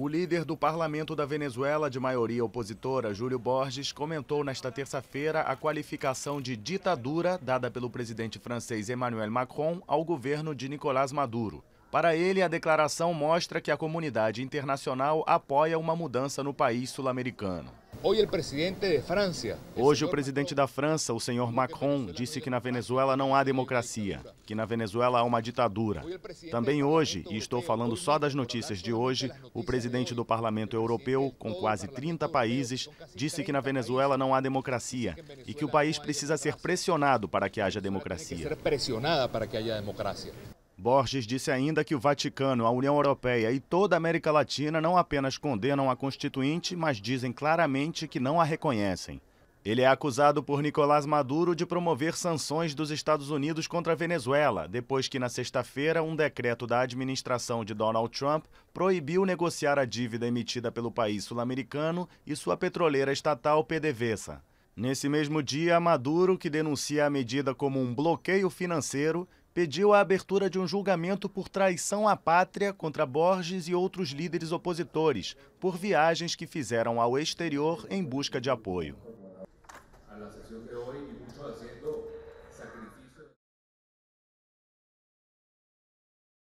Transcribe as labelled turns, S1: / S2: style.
S1: O líder do parlamento da Venezuela, de maioria opositora, Júlio Borges, comentou nesta terça-feira a qualificação de ditadura dada pelo presidente francês Emmanuel Macron ao governo de Nicolás Maduro. Para ele, a declaração mostra que a comunidade internacional apoia uma mudança no país sul-americano. Hoje, o presidente da França, o senhor Macron, disse que na Venezuela não há democracia, que na Venezuela há uma ditadura. Também hoje, e estou falando só das notícias de hoje, o presidente do Parlamento Europeu, com quase 30 países, disse que na Venezuela não há democracia e que o país precisa ser pressionado para que haja democracia. Borges disse ainda que o Vaticano, a União Europeia e toda a América Latina não apenas condenam a Constituinte, mas dizem claramente que não a reconhecem. Ele é acusado por Nicolás Maduro de promover sanções dos Estados Unidos contra a Venezuela, depois que na sexta-feira um decreto da administração de Donald Trump proibiu negociar a dívida emitida pelo país sul-americano e sua petroleira estatal PDVSA. Nesse mesmo dia, Maduro, que denuncia a medida como um bloqueio financeiro, pediu a abertura de um julgamento por traição à pátria contra Borges e outros líderes opositores, por viagens que fizeram ao exterior em busca de apoio.